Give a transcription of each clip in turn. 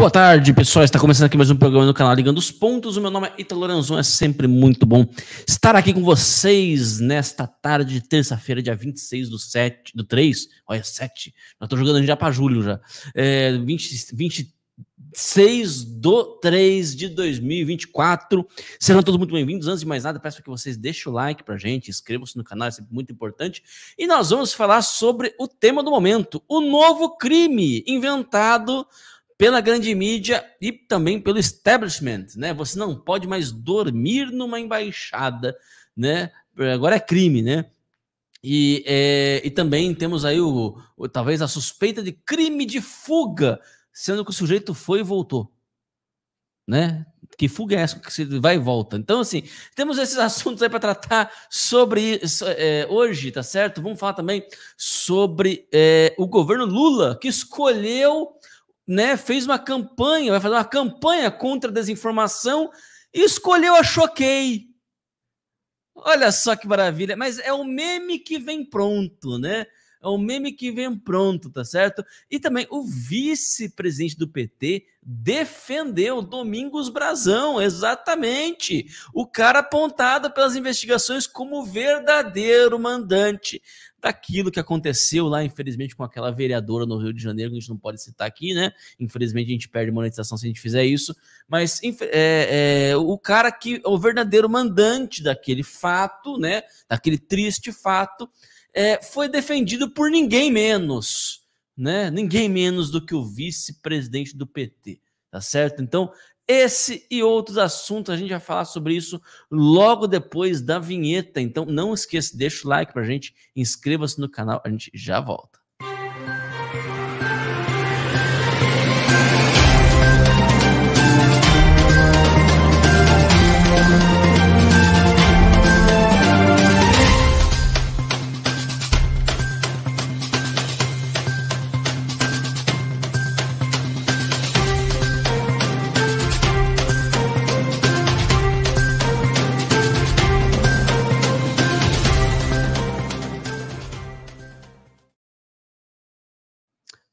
Boa tarde, pessoal. Está começando aqui mais um programa no canal Ligando os Pontos. O meu nome é Ita Lorenzon. É sempre muito bom estar aqui com vocês nesta tarde de terça-feira, dia 26 do 7, do 3. Olha, 7. Nós estou jogando já para julho já. É, 20, 26 do 3 de 2024. Serão todos muito bem-vindos. Antes de mais nada, peço que vocês deixem o like a gente, inscrevam-se no canal, é sempre muito importante. E nós vamos falar sobre o tema do momento: o novo crime inventado pela grande mídia e também pelo establishment, né? Você não pode mais dormir numa embaixada, né? Agora é crime, né? E, é, e também temos aí o, o, talvez a suspeita de crime de fuga, sendo que o sujeito foi e voltou, né? Que fuga é essa que se vai e volta? Então, assim, temos esses assuntos aí para tratar sobre isso, é, hoje, tá certo? Vamos falar também sobre é, o governo Lula, que escolheu né, fez uma campanha, vai fazer uma campanha contra a desinformação e escolheu a Choquei. Olha só que maravilha, mas é o meme que vem pronto, né? É o meme que vem pronto, tá certo? E também o vice-presidente do PT defendeu Domingos Brazão, exatamente. O cara apontado pelas investigações como verdadeiro mandante daquilo que aconteceu lá, infelizmente, com aquela vereadora no Rio de Janeiro, que a gente não pode citar aqui, né? Infelizmente, a gente perde monetização se a gente fizer isso. Mas é, é, o cara que é o verdadeiro mandante daquele fato, né? Daquele triste fato, é, foi defendido por ninguém menos, né? Ninguém menos do que o vice-presidente do PT, tá certo? Então, esse e outros assuntos, a gente vai falar sobre isso logo depois da vinheta. Então não esqueça, deixa o like pra gente, inscreva-se no canal, a gente já volta.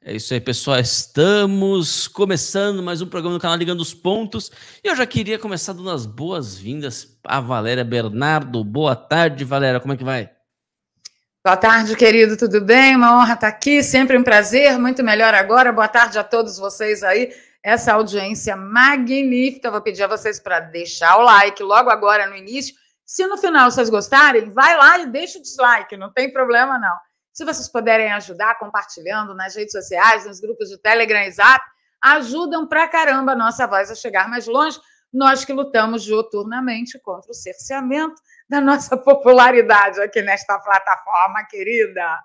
É isso aí, pessoal. Estamos começando mais um programa do canal Ligando os Pontos. E eu já queria começar dando as boas-vindas a Valéria Bernardo. Boa tarde, Valéria. Como é que vai? Boa tarde, querido. Tudo bem? Uma honra estar aqui. Sempre um prazer. Muito melhor agora. Boa tarde a todos vocês aí. Essa audiência magnífica. vou pedir a vocês para deixar o like logo agora no início. Se no final vocês gostarem, vai lá e deixa o dislike. Não tem problema, não. Se vocês puderem ajudar compartilhando nas redes sociais, nos grupos de Telegram e Zap, ajudam pra caramba a nossa voz a chegar mais longe. Nós que lutamos dioturnamente contra o cerceamento da nossa popularidade aqui nesta plataforma querida.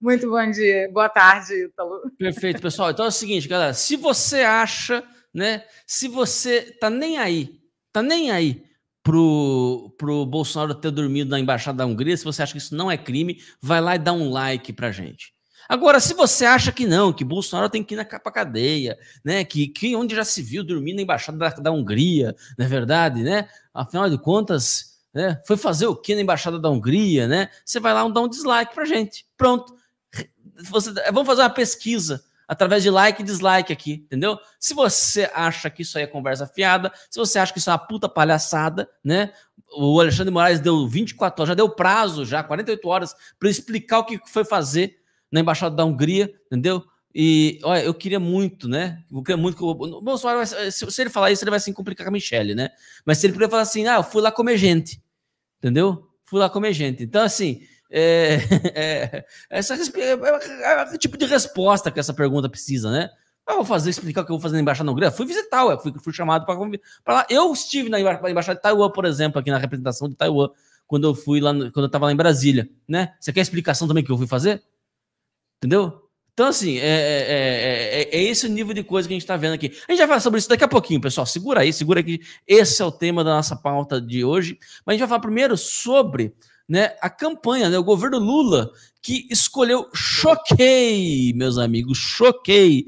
Muito bom dia, boa tarde, Ítalo. Perfeito, pessoal. Então é o seguinte, galera, se você acha, né, se você tá nem aí, tá nem aí pro, pro Bolsonaro ter dormido na embaixada da Hungria, se você acha que isso não é crime, vai lá e dá um like pra gente. Agora, se você acha que não, que Bolsonaro tem que ir na capa cadeia, né? Que, que onde já se viu dormir na embaixada da, da Hungria, não é verdade, né? Afinal de contas, né? Foi fazer o que na embaixada da Hungria, né? Você vai lá e dá um dislike pra gente. Pronto. Você, vamos fazer uma pesquisa através de like e dislike aqui, entendeu? Se você acha que isso aí é conversa fiada, se você acha que isso é uma puta palhaçada, né? O Alexandre Moraes deu 24 horas, já deu prazo, já 48 horas, para explicar o que foi fazer na Embaixada da Hungria, entendeu? E, olha, eu queria muito, né? Eu queria muito que o Bolsonaro, se, se, ele falar isso, ele vai se complicar com a Michelle, né? Mas se ele puder falar assim, ah, eu fui lá comer gente, entendeu? Fui lá comer gente. Então, assim, é, é, essa, é, o tipo de resposta que essa pergunta precisa, né? Eu vou fazer, explicar o que eu vou fazer na Embaixada da Hungria. Fui visitar, eu fui, fui chamado para lá. Eu estive na Embaixada de Taiwan, por exemplo, aqui na representação de Taiwan, quando eu fui lá, quando eu tava lá em Brasília, né? Você quer a explicação também que eu fui fazer? Entendeu? Então, assim, é, é, é, é, esse o nível de coisa que a gente está vendo aqui. A gente vai falar sobre isso daqui a pouquinho, pessoal. Segura aí, segura aqui. Esse é o tema da nossa pauta de hoje. Mas a gente vai falar primeiro sobre né, a campanha, né, o governo Lula, que escolheu choquei, meus amigos, choquei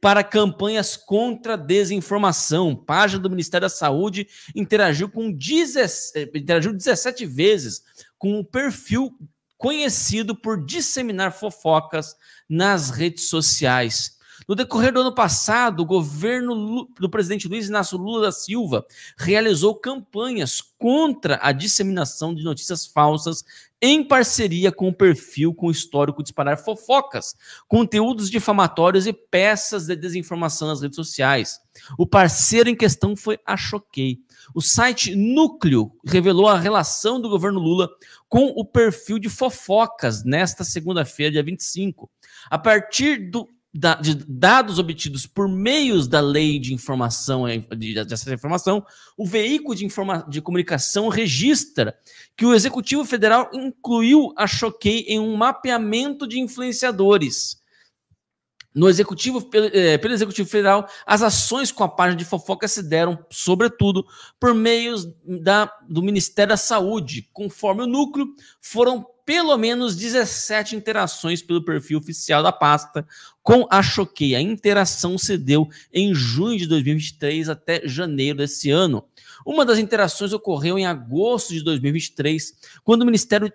para campanhas contra a desinformação. Página do Ministério da Saúde interagiu com 17, eh, interagiu 17 vezes com um perfil conhecido por disseminar fofocas nas redes sociais. No decorrer do ano passado, o governo do presidente Luiz Inácio Lula da Silva realizou campanhas contra a disseminação de notícias falsas em parceria com o perfil com o histórico de disparar fofocas, conteúdos difamatórios e peças de desinformação nas redes sociais. O parceiro em questão foi a Choquei. O site Núcleo revelou a relação do governo Lula com o perfil de fofocas nesta segunda-feira, dia 25. A partir do de dados obtidos por meios da lei de informação, eh, de acesso à informação, o veículo de, de, comunicação registra que o Executivo Federal incluiu a Choquei em um mapeamento de influenciadores. No executivo, pelo, eh, pelo Executivo Federal, as ações com a página de fofoca se deram, sobretudo, por meios da, do Ministério da Saúde, conforme o núcleo, foram pelo menos 17 interações pelo perfil oficial da pasta com a Choquei. A interação se deu em junho de 2023 até janeiro desse ano. Uma das interações ocorreu em agosto de 2023, quando o Ministério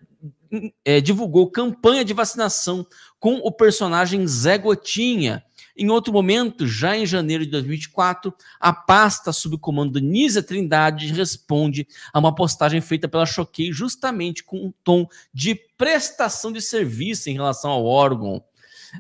é, divulgou campanha de vacinação com o personagem Zé Gotinha em outro momento, já em janeiro de 2024, a pasta sob comando de Nisa Trindade responde a uma postagem feita pela Choquei justamente com um tom de prestação de serviço em relação ao órgão.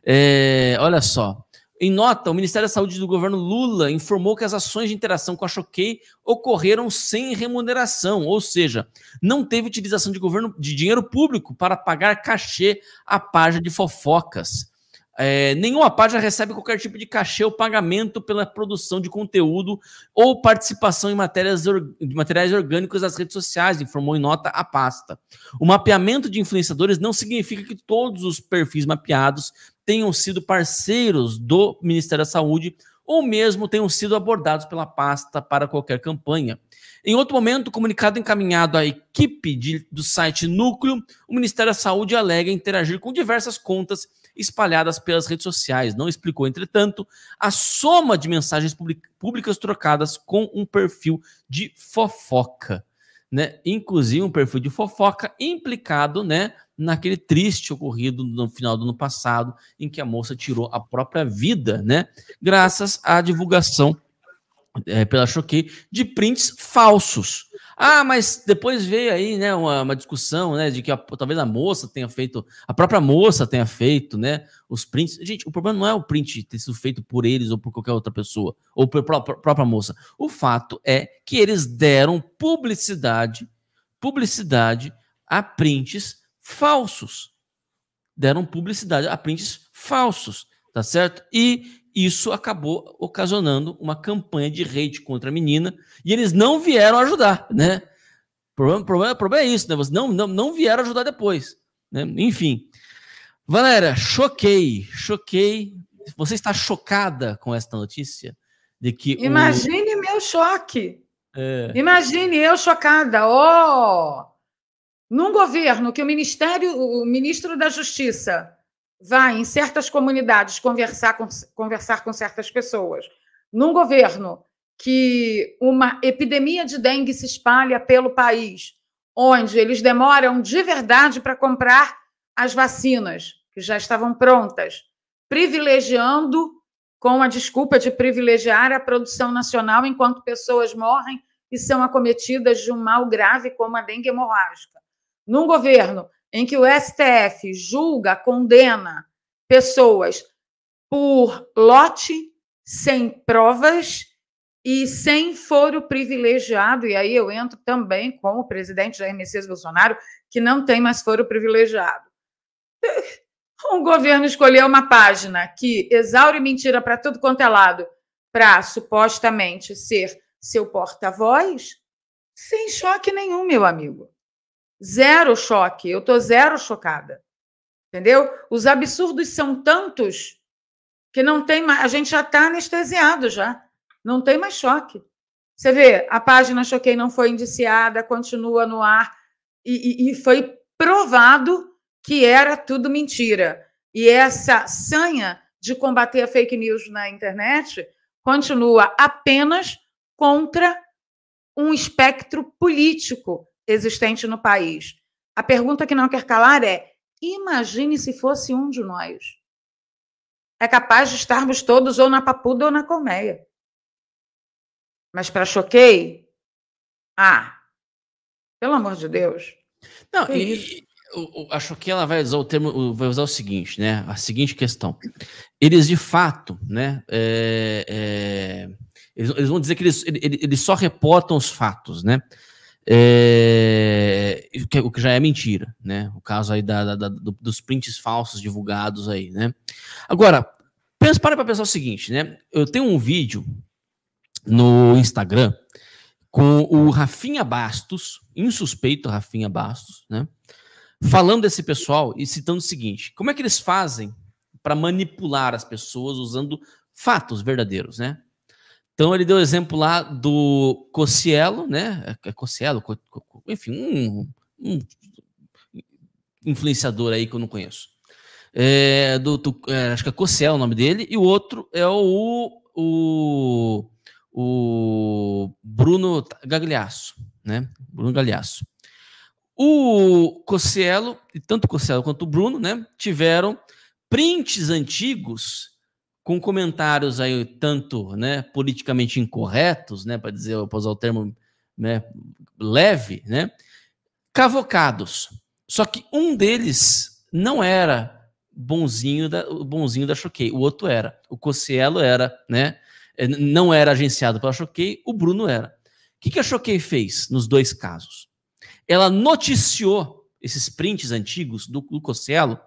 É, olha só. Em nota, o Ministério da Saúde do governo Lula informou que as ações de interação com a Choquei ocorreram sem remuneração, ou seja, não teve utilização de governo de dinheiro público para pagar cachê à página de fofocas. É, nenhuma página recebe qualquer tipo de cachê ou pagamento pela produção de conteúdo ou participação em matérias de materiais orgânicos das redes sociais, informou em nota a pasta. O mapeamento de influenciadores não significa que todos os perfis mapeados tenham sido parceiros do Ministério da Saúde ou mesmo tenham sido abordados pela pasta para qualquer campanha. Em outro momento, comunicado encaminhado à equipe de, do site Núcleo, o Ministério da Saúde alega interagir com diversas contas espalhadas pelas redes sociais. Não explicou, entretanto, a soma de mensagens públicas trocadas com um perfil de fofoca. Né? Inclusive um perfil de fofoca implicado, né, naquele triste ocorrido no final do ano passado, em que a moça tirou a própria vida, né, graças à divulgação é, pela Choquei, de prints falsos. Ah, mas depois veio aí, né, uma, uma discussão, né, de que a, talvez a moça tenha feito, a própria moça tenha feito, né, os prints. Gente, o problema não é o print ter sido feito por eles ou por qualquer outra pessoa, ou pela própria moça. O fato é que eles deram publicidade, publicidade a prints falsos. Deram publicidade a prints falsos tá certo? E isso acabou ocasionando uma campanha de hate contra a menina e eles não vieram ajudar, né? O problema, problema, problema é isso, né? Não, não, não vieram ajudar depois, né? Enfim. Valéria, choquei, choquei. Você está chocada com esta notícia? De que Imagine o... meu choque. É. Imagine eu chocada. Ó! Oh! Num governo que o Ministério, o ministro da Justiça vai em certas comunidades conversar com, conversar com certas pessoas. Num governo que uma epidemia de dengue se espalha pelo país, onde eles demoram de verdade para comprar as vacinas que já estavam prontas, privilegiando com a desculpa de privilegiar a produção nacional enquanto pessoas morrem e são acometidas de um mal grave como a dengue hemorrágica. Num governo em que o STF julga, condena pessoas por lote, sem provas e sem foro privilegiado. E aí eu entro também com o presidente da Messias Bolsonaro, que não tem mais foro privilegiado. O governo escolheu uma página que exaure mentira para tudo quanto é lado, para supostamente ser seu porta-voz, sem choque nenhum, meu amigo. Zero choque. Eu tô zero chocada. Entendeu? Os absurdos são tantos que não tem mais. A gente já está anestesiado já. Não tem mais choque. Você vê, a página Choquei não foi indiciada, continua no ar e, e, e foi provado que era tudo mentira. E essa sanha de combater a fake news na internet continua apenas contra um espectro político existente no país. A pergunta que não quer calar é: imagine se fosse um de nós. É capaz de estarmos todos ou na papuda ou na colmeia. Mas para choquei, ah, pelo amor de Deus. Não, e, isso? a Choquei ela vai usar o termo, vai usar o seguinte, né? A seguinte questão. Eles de fato, né? É, é, eles, eles, vão dizer que eles, eles, eles só reportam os fatos, né? É, o que já é mentira, né? O caso aí da, da, da dos prints falsos divulgados aí, né? Agora, pensa, para pra pensar o seguinte, né? Eu tenho um vídeo no Instagram com o Rafinha Bastos, insuspeito Rafinha Bastos, né? Falando desse pessoal e citando o seguinte: como é que eles fazem para manipular as pessoas usando fatos verdadeiros, né? Então ele deu o exemplo lá do Cocielo, né? É, é Cocielo, enfim, um, um, influenciador aí que eu não conheço. É, do, do é, acho que é Cocielo o nome dele, e o outro é o, o, o Bruno Gagliasso, né? Bruno Gagliasso. O Cocielo, e tanto o Cocielo quanto o Bruno, né, tiveram prints antigos com comentários aí tanto né, politicamente incorretos, né, para dizer, para usar o termo né, leve, né, cavocados. Só que um deles não era bonzinho da bonzinho da Choquei, o outro era. O Cocielo era, né, é, não era agenciado pela Choquei, o Bruno era. O que, que a Choquei fez nos dois casos? Ela noticiou esses prints antigos do, do Cocielo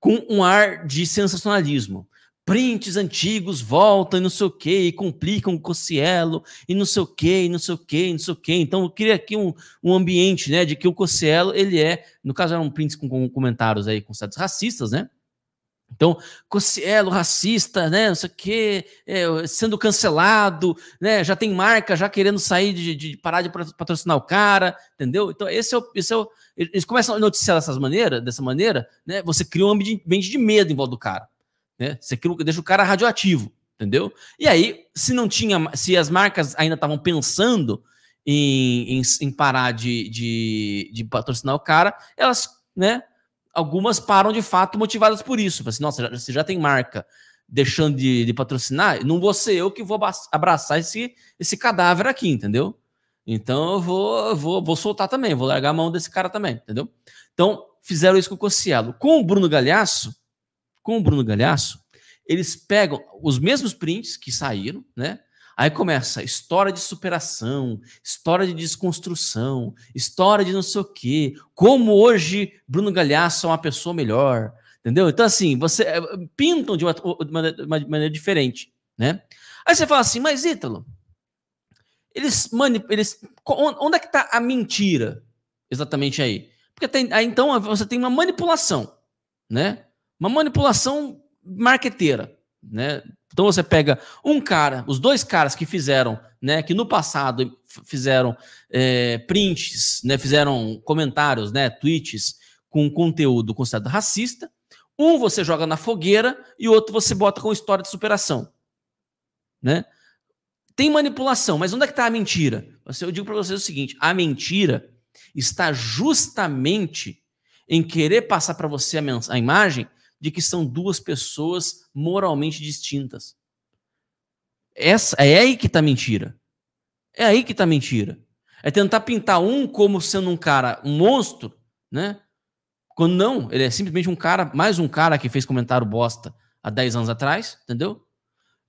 com um ar de sensacionalismo prints antigos voltam e não sei o que, e complicam o Cocielo, e não sei o que, e não sei o que, e não sei o que. Então eu queria aqui um, um ambiente, né, de que o Cocielo, ele é, no caso eram prints com, com comentários aí com certos racistas, né? Então, Cocielo, racista, né? Não sei o que é, sendo cancelado, né? Já tem marca, já querendo sair de, de, parar de patrocinar o cara, entendeu? Então, esse é o. Esse é o eles começam a noticiar dessas maneiras, dessa maneira, né? Você cria um ambiente de medo em volta do cara né? Se aquilo deixa o cara radioativo, entendeu? E aí, se não tinha, se as marcas ainda estavam pensando em, em, em parar de, de, de, patrocinar o cara, elas, né? Algumas param de fato motivadas por isso. Assim, nossa, você já tem marca deixando de, de, patrocinar, não vou ser eu que vou abraçar esse, esse cadáver aqui, entendeu? Então eu vou, vou, vou soltar também, vou largar a mão desse cara também, entendeu? Então fizeram isso com o Cossielo. Com o Bruno Galhaço, com o Bruno Galhaço, eles pegam os mesmos prints que saíram, né? Aí começa história de superação, história de desconstrução, história de não sei o quê, como hoje Bruno Galhaço é uma pessoa melhor, entendeu? Então, assim, você eh, pintam de uma, de uma, de uma maneira diferente, né? Aí você fala assim, mas Ítalo, eles, manip eles onde é que está a mentira exatamente aí? Porque tem, aí, então você tem uma manipulação, né? Uma manipulação marqueteira, né? Então você pega um cara, os dois caras que fizeram, né, que no passado fizeram é, prints, né, fizeram comentários, né, tweets com conteúdo considerado racista. Um você joga na fogueira e o outro você bota com história de superação, né? Tem manipulação, mas onde é que está a mentira? Eu digo para vocês o seguinte: a mentira está justamente em querer passar para você a, a imagem de que são duas pessoas moralmente distintas. Essa, é aí que está mentira. É aí que está mentira. É tentar pintar um como sendo um cara, um monstro, né? Quando não, ele é simplesmente um cara, mais um cara que fez comentário bosta há 10 anos atrás, entendeu?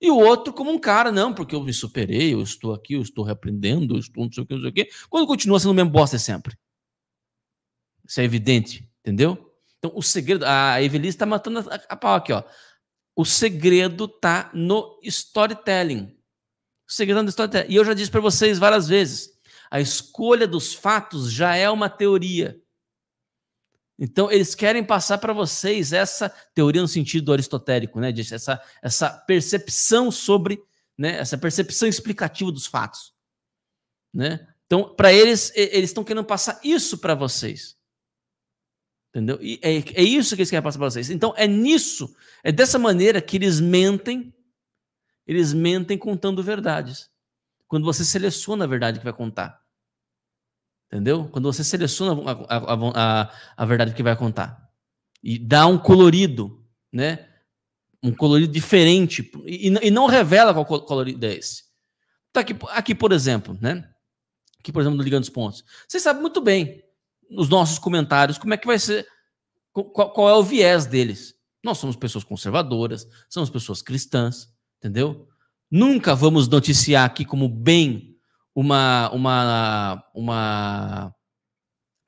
E o outro como um cara, não, porque eu me superei, eu estou aqui, eu estou reaprendendo, eu estou não sei o que, não sei o que. Quando continua sendo o mesmo bosta sempre. Isso é evidente, entendeu? Então, o segredo. A Evelise está matando a, a pau aqui, ó. O segredo tá no storytelling. O segredo está no storytelling. E eu já disse para vocês várias vezes: a escolha dos fatos já é uma teoria. Então, eles querem passar para vocês essa teoria no sentido aristotélico, né? essa, essa percepção sobre, né? Essa percepção explicativa dos fatos, né? Então, para eles, eles estão querendo passar isso para vocês. Entendeu? E é, é isso que eles querem passar para vocês. Então, é nisso, é dessa maneira que eles mentem, eles mentem contando verdades. Quando você seleciona a verdade que vai contar. Entendeu? Quando você seleciona a, a, a, a verdade que vai contar. E dá um colorido, né? Um colorido diferente. E, e não revela qual colorido é esse. Tá aqui, aqui, por exemplo, né? Aqui, por exemplo, no Ligando os Pontos. Vocês sabem muito bem nos nossos comentários, como é que vai ser, qual, qual é o viés deles. Nós somos pessoas conservadoras, somos pessoas cristãs, entendeu? Nunca vamos noticiar aqui como bem uma uma uma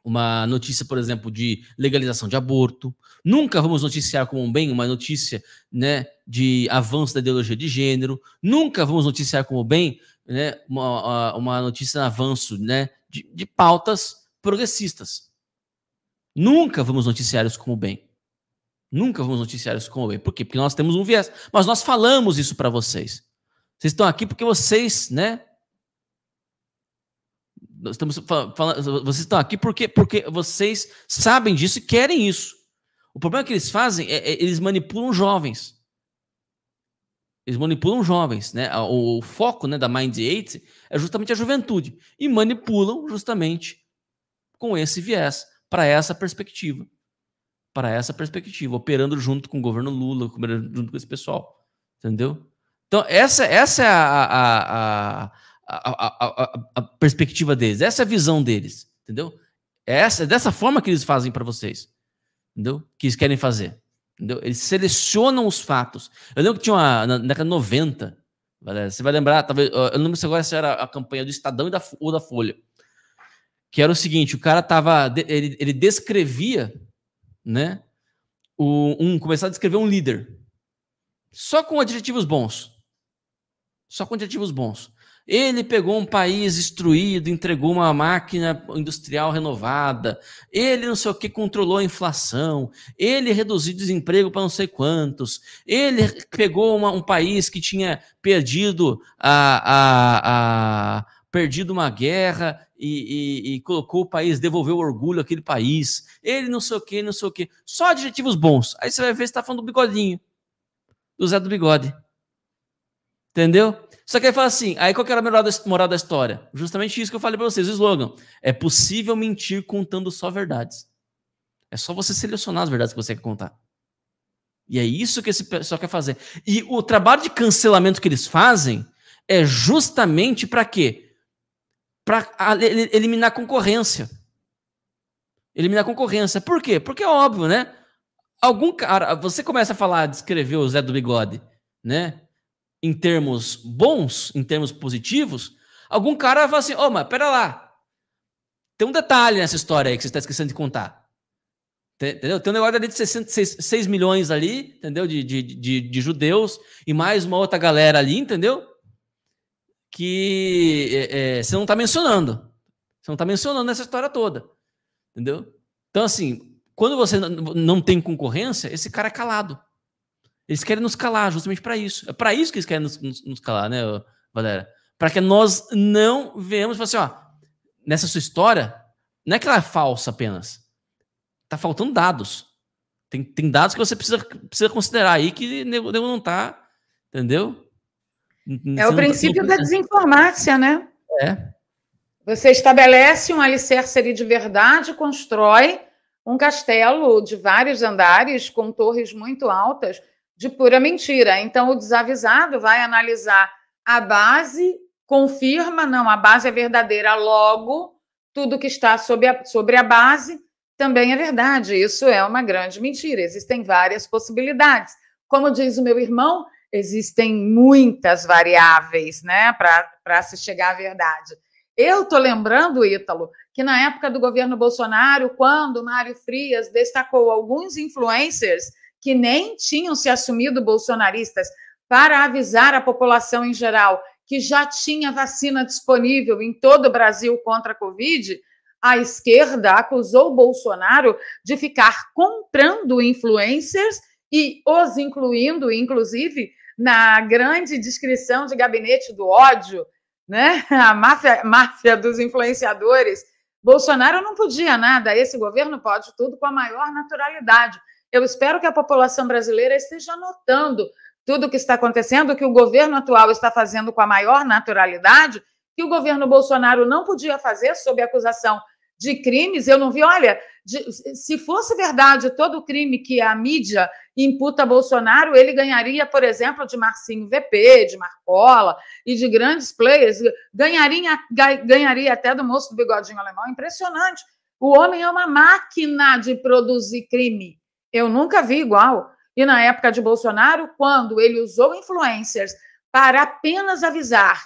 uma notícia, por exemplo, de legalização de aborto. Nunca vamos noticiar como bem uma notícia, né, de avanço da ideologia de gênero. Nunca vamos noticiar como bem, né, uma, uma notícia de avanço, né, de, de pautas progressistas. Nunca vamos noticiar isso como bem. Nunca vamos noticiar isso como bem. Por quê? Porque nós temos um viés. Mas nós falamos isso para vocês. Vocês estão aqui porque vocês, né? Estamos falando, vocês estão aqui porque, porque vocês sabem disso e querem isso. O problema que eles fazem é, é eles manipulam jovens. Eles manipulam jovens, né? O, o foco né, da Mind 8 é justamente a juventude. E manipulam justamente com esse viés, para essa perspectiva. Para essa perspectiva, operando junto com o governo Lula, junto com esse pessoal. Entendeu? Então, essa, essa é a, a, a, a, a perspectiva deles, essa é a visão deles. Entendeu? Essa, é dessa forma que eles fazem para vocês. Entendeu? Que eles querem fazer. Entendeu? Eles selecionam os fatos. Eu lembro que tinha uma. Na década 90, Valéria, você vai lembrar, talvez. Eu não lembro se agora era a campanha do Estadão e da, ou da Folha que era o seguinte: o cara tava. Ele, ele descrevia, né? O, um, começar a descrever um líder. Só com adjetivos bons. Só com adjetivos bons. Ele pegou um país destruído, entregou uma máquina industrial renovada. Ele não sei o que controlou a inflação. Ele reduziu desemprego para não sei quantos. Ele pegou uma, um país que tinha perdido a, a, a perdido uma guerra e, e, e colocou o país, devolveu orgulho àquele país. Ele não sei o que, não sei o que. Só adjetivos bons. Aí você vai ver se está falando do bigodinho, do Zé do Bigode. Entendeu? Só que aí fala assim, aí qual que era a moral da, moral da história? Justamente isso que eu falei para vocês, o slogan. É possível mentir contando só verdades. É só você selecionar as verdades que você quer contar. E é isso que esse pessoal quer fazer. E o trabalho de cancelamento que eles fazem é justamente para quê? para eliminar concorrência. Eliminar concorrência. Por quê? Porque é óbvio, né? Algum cara, você começa a falar, descrever o Zé do Bigode, né? Em termos bons, em termos positivos, algum cara falar assim: "Ô, oh, mas pera lá. Tem um detalhe nessa história aí que você está esquecendo de contar." Entendeu? Tem um negócio ali de 6, milhões ali, entendeu? De, de, de, de judeus e mais uma outra galera ali, entendeu? que é, é, você não está mencionando. Você não está mencionando nessa história toda. Entendeu? Então, assim, quando você não tem concorrência, esse cara é calado. Eles querem nos calar justamente para isso. É para isso que eles querem nos, nos, nos calar, né, Valera? Para que nós não vemos, assim, ó, nessa sua história, não é que ela é falsa apenas. Tá faltando dados. Tem, tem dados que você precisa, precisa considerar aí que nego não tá, entendeu? Uhum, é o tá princípio da desinformácia, né? É. Você estabelece um alicerce ali de verdade, constrói um castelo de vários andares, com torres muito altas, de pura mentira. Então, o desavisado vai analisar a base, confirma, não, a base é verdadeira, logo, tudo que está sobre a, sobre a base também é verdade. Isso é uma grande mentira. Existem várias possibilidades. Como diz o meu irmão, existem muitas variáveis né, para se chegar à verdade. Eu estou lembrando, Ítalo, que na época do governo Bolsonaro, quando Mário Frias destacou alguns influencers que nem tinham se assumido bolsonaristas para avisar a população em geral que já tinha vacina disponível em todo o Brasil contra a Covid, a esquerda acusou Bolsonaro de ficar comprando influencers e os incluindo, inclusive, na grande descrição de gabinete do ódio, né? A máfia, máfia dos influenciadores. Bolsonaro não podia nada, esse governo pode tudo com a maior naturalidade. Eu espero que a população brasileira esteja notando tudo o que está acontecendo, que o governo atual está fazendo com a maior naturalidade, que o governo Bolsonaro não podia fazer sob acusação de crimes. Eu não vi, olha, de, se fosse verdade todo o crime que a mídia imputa a Bolsonaro, ele ganharia, por exemplo, de Marcinho VP, de Marcola e de grandes players, ganharia, ganharia até do moço do bigodinho alemão. Impressionante. O homem é uma máquina de produzir crime. Eu nunca vi igual. E na época de Bolsonaro, quando ele usou influencers para apenas avisar,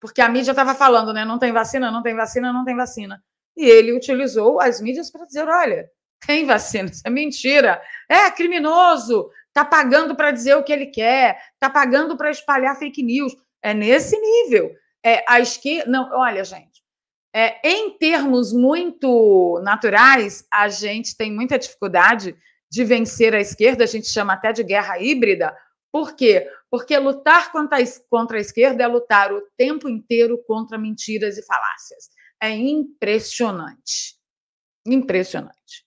porque a mídia estava falando, né? Não tem vacina, não tem vacina, não tem vacina e ele utilizou as mídias para dizer: olha, tem vacina, isso é mentira, é criminoso, está pagando para dizer o que ele quer, está pagando para espalhar fake news. É nesse nível. É, a esquerda. Não, olha, gente, é, em termos muito naturais, a gente tem muita dificuldade de vencer a esquerda, a gente chama até de guerra híbrida. Por quê? Porque lutar contra a, contra a esquerda é lutar o tempo inteiro contra mentiras e falácias é impressionante. Impressionante.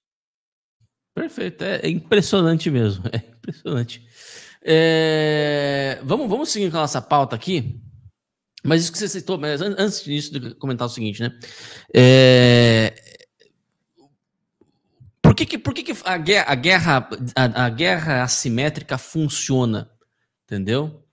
Perfeito, é, é impressionante mesmo. É impressionante. É... Vamos, vamos seguir com a nossa pauta aqui. Mas isso que você citou, mas antes disso, de comentar o seguinte, né? É... Por que, que, por que, que a, guerra, a, guerra, a, a guerra assimétrica funciona? Entendeu?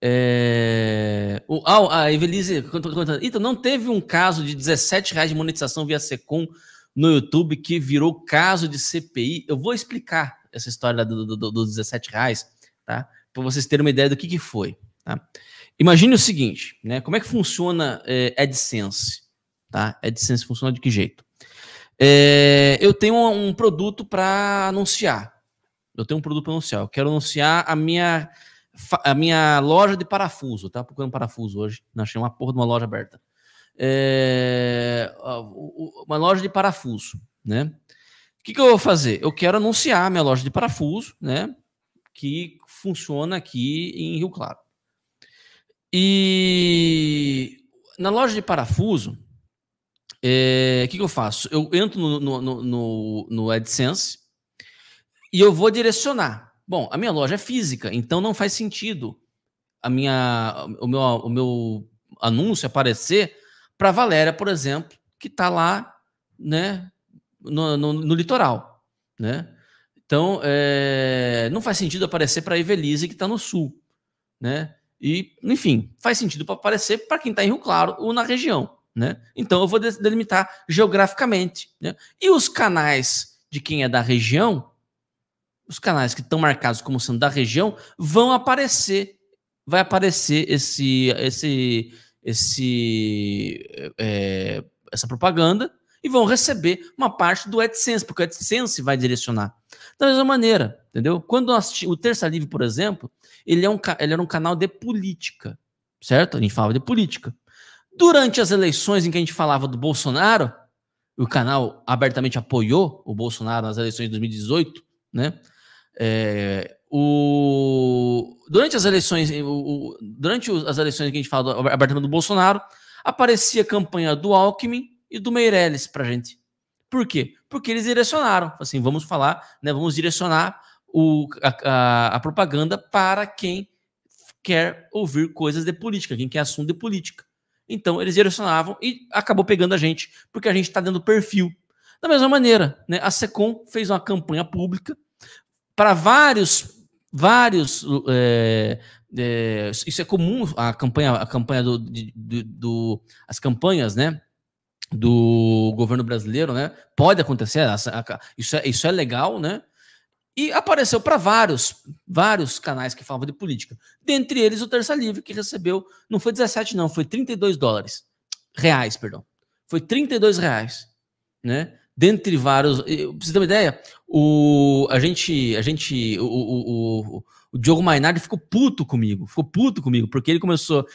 É... O, ah, a ah, Evelise contando. Então, não teve um caso de 17 reais de monetização via Secom no YouTube que virou caso de CPI. Eu vou explicar essa história dos do, do, do 17 reais, tá? Para vocês terem uma ideia do que, que foi. Tá? Imagine o seguinte, né? Como é que funciona é, AdSense? Tá? AdSense funciona de que jeito? É, eu tenho um, um produto para anunciar. Eu tenho um produto para anunciar. Eu quero anunciar a minha a minha loja de parafuso, tá? Procurando parafuso hoje. Não achei uma porra de uma loja aberta. É, uma loja de parafuso, né? O que, que eu vou fazer? Eu quero anunciar a minha loja de parafuso, né? Que funciona aqui em Rio Claro. E na loja de parafuso, é, o é, que, que, eu faço? Eu entro no, no, no, no AdSense e eu vou direcionar Bom, a minha loja é física, então não faz sentido a minha, o, meu, o meu anúncio aparecer para Valéria, por exemplo, que está lá né, no, no, no, litoral. Né? Então, é, não faz sentido aparecer para a Evelise, que está no sul. Né? E, enfim, faz sentido para aparecer para quem está em Rio Claro ou na região. Né? Então, eu vou delimitar geograficamente. Né? E os canais de quem é da região os canais que estão marcados como sendo da região vão aparecer. Vai aparecer esse, esse, esse, é, essa propaganda e vão receber uma parte do AdSense, porque o AdSense vai direcionar. Da mesma maneira, entendeu? Quando nós o Terça Livre, por exemplo, ele, é um, ele era um canal de política, certo? A gente falava de política. Durante as eleições em que a gente falava do Bolsonaro, o canal abertamente apoiou o Bolsonaro nas eleições de 2018, né? É, o, durante as eleições, o, durante as eleições que a gente fala do abertura do Bolsonaro, aparecia a campanha do Alckmin e do Meirelles pra gente. Por quê? Porque eles direcionaram, assim, vamos falar, né, vamos direcionar o, a, a, a propaganda para quem quer ouvir coisas de política, quem quer assunto de política. Então eles direcionavam e acabou pegando a gente, porque a gente está dando perfil. Da mesma maneira, né, a SECOM fez uma campanha pública para vários vários é, é, isso é comum a campanha a campanha do, do, do, as campanhas né do governo brasileiro né pode acontecer isso é, isso é legal né e apareceu para vários vários canais que falavam de política dentre eles o Terça Livre que recebeu não foi 17 não foi 32 dólares reais perdão foi 32 reais né dentre vários. Pra você ter uma ideia, o, a gente. A gente o, o, o, o Diogo Mainardi ficou puto comigo. Ficou puto comigo, porque ele começou.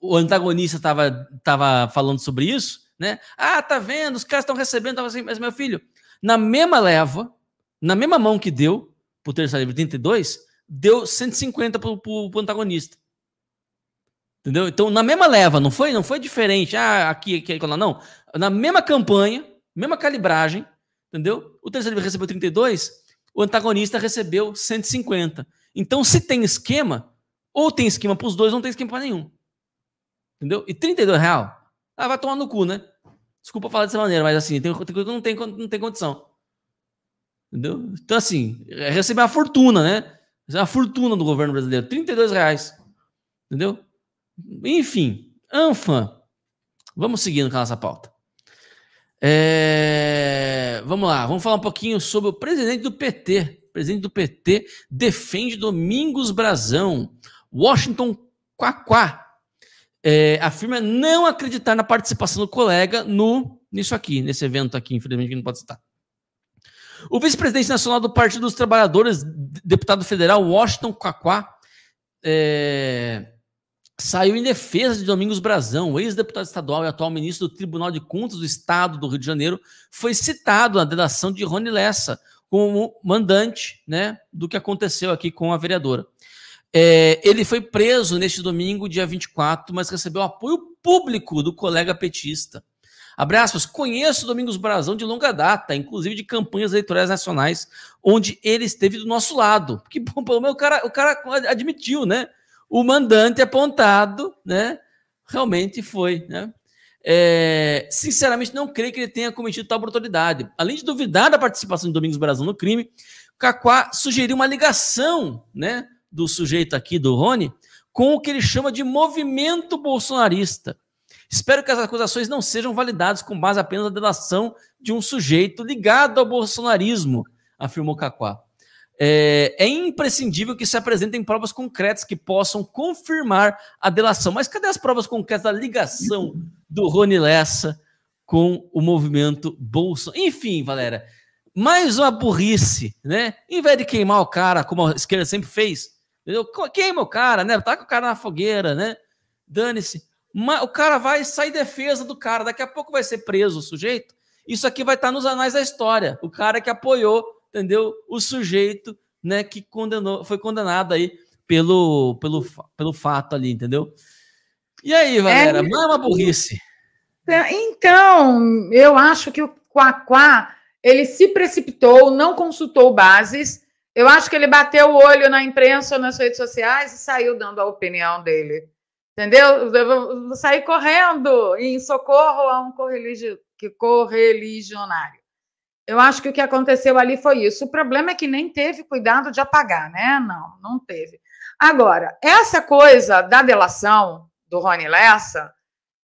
O antagonista tava, tava falando sobre isso, né? Ah, tá vendo? Os caras estão recebendo. Tava assim, mas meu filho, na mesma leva, na mesma mão que deu pro terceiro livre 32, deu 150 pro, pro, pro antagonista. Entendeu? Então, na mesma leva, não foi, não foi diferente. Ah, aqui, aqui, aqui, lá, não. Na mesma campanha, mesma calibragem, entendeu? O terceiro recebeu 32, o antagonista recebeu 150. Então, se tem esquema, ou tem esquema para os dois, ou não tem esquema para nenhum. Entendeu? E 32 real, ah, vai tomar no cu, né? Desculpa falar dessa maneira, mas assim, tem, tem não tem, não tem condição. Entendeu? Então, assim, é receber uma fortuna, né? É uma fortuna do governo brasileiro, 32 reais. Entendeu? Enfim, anfã, Vamos seguindo com a nossa pauta. É... Vamos lá, vamos falar um pouquinho sobre o presidente do PT. O presidente do PT defende Domingos Brazão. Washington Quaquá é, afirma não acreditar na participação do colega no nisso aqui, nesse evento aqui, infelizmente que não pode citar. O vice-presidente nacional do Partido dos Trabalhadores, deputado federal Washington Quaquá, é, saiu em defesa de Domingos Brazão, ex-deputado estadual e atual ministro do Tribunal de Contas do Estado do Rio de Janeiro, foi citado na delação de Rony Lessa como mandante né, do que aconteceu aqui com a vereadora. É, ele foi preso neste domingo, dia 24, mas recebeu apoio público do colega petista. Abraços, conheço Domingos Brazão de longa data, inclusive de campanhas eleitorais nacionais, onde ele esteve do nosso lado. Que bom, pelo menos o cara, o cara admitiu, né? o mandante apontado, né? Realmente foi, né? É, sinceramente, não creio que ele tenha cometido tal brutalidade. Além de duvidar da participação de Domingos Brasil no crime, Cacuá sugeriu uma ligação, né? Do sujeito aqui, do Rony, com o que ele chama de movimento bolsonarista. Espero que as acusações não sejam validadas com base apenas na delação de um sujeito ligado ao bolsonarismo, afirmou Cacuá. É, é, imprescindível que se apresentem provas concretas que possam confirmar a delação. Mas cadê as provas concretas da ligação do Rony Lessa com o movimento Bolsonaro? Enfim, Valera, mais uma burrice, né? Em vez de queimar o cara, como a esquerda sempre fez, entendeu? queima o cara, né? Taca o cara na fogueira, né? Dane-se. O cara vai sair defesa do cara, daqui a pouco vai ser preso o sujeito. Isso aqui vai estar nos anais da história. O cara que apoiou entendeu? O sujeito, né, que condenou, foi condenado aí pelo, pelo, pelo fato ali, entendeu? E aí, galera, é, mais é uma burrice. É, então, eu acho que o Quaquá, ele se precipitou, não consultou bases. Eu acho que ele bateu o olho na imprensa nas redes sociais e saiu dando a opinião dele. Entendeu? Eu correndo em socorro a um correligionário. Eu acho que o que aconteceu ali foi isso. O problema é que nem teve cuidado de apagar, né? Não, não teve. Agora, essa coisa da delação do Rony Lessa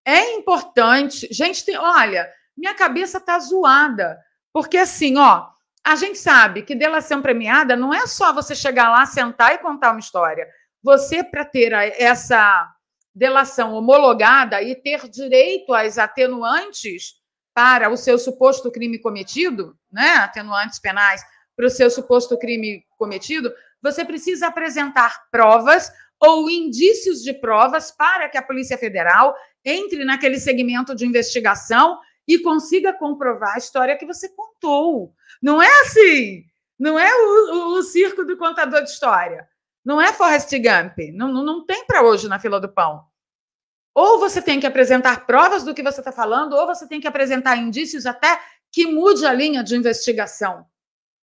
é importante. Gente, tem, olha, minha cabeça tá zoada. Porque assim, ó, a gente sabe que delação premiada não é só você chegar lá, sentar e contar uma história. Você, para ter essa delação homologada e ter direito às atenuantes, para o seu suposto crime cometido, né, atenuantes penais para o seu suposto crime cometido, você precisa apresentar provas ou indícios de provas para que a Polícia Federal entre naquele segmento de investigação e consiga comprovar a história que você contou. Não é assim. Não é o, o, o circo do contador de história. Não é Forrest Gump. Não, não, não tem para hoje na fila do pão. Ou você tem que apresentar provas do que você está falando, ou você tem que apresentar indícios até que mude a linha de investigação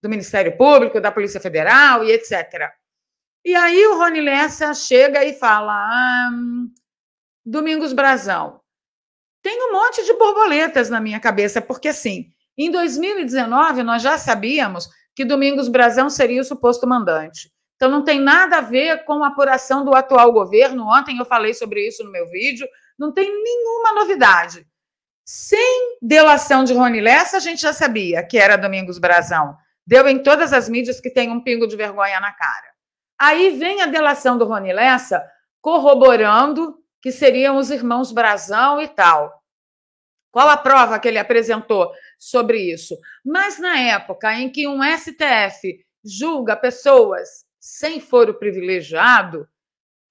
do Ministério Público, da Polícia Federal e etc. E aí o Rony Lessa chega e fala: ah, Domingos Brazão, tem um monte de borboletas na minha cabeça, porque assim, em 2019 nós já sabíamos que Domingos Brazão seria o suposto mandante. Então, não tem nada a ver com a apuração do atual governo. Ontem eu falei sobre isso no meu vídeo. Não tem nenhuma novidade. Sem delação de Rony Lessa, a gente já sabia que era Domingos Brazão. Deu em todas as mídias que tem um pingo de vergonha na cara. Aí vem a delação do Rony Lessa corroborando que seriam os irmãos Brazão e tal. Qual a prova que ele apresentou sobre isso? Mas na época em que um STF julga pessoas sem foro privilegiado,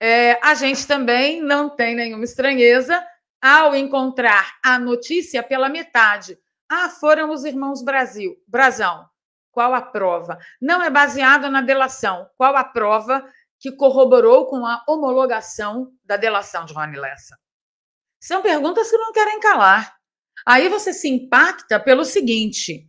é, a gente também não tem nenhuma estranheza ao encontrar a notícia pela metade. Ah, foram os irmãos Brasil, Brasão. Qual a prova? Não é baseado na delação. Qual a prova que corroborou com a homologação da delação de Rony Lessa? São perguntas que não querem calar. Aí você se impacta pelo seguinte: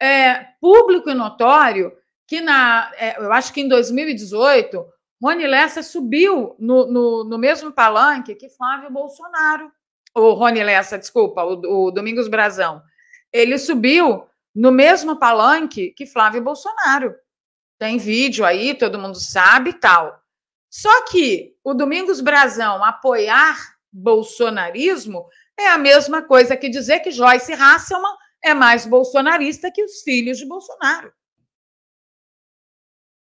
é público e notório que na, é, eu acho que em 2018, Rony Lessa subiu no, no, no mesmo palanque que Flávio Bolsonaro. O Rony Lessa, desculpa, o, o Domingos Brazão. Ele subiu no mesmo palanque que Flávio Bolsonaro. Tem vídeo aí, todo mundo sabe e tal. Só que o Domingos Brazão apoiar bolsonarismo é a mesma coisa que dizer que Joyce Hasselman é mais bolsonarista que os filhos de Bolsonaro.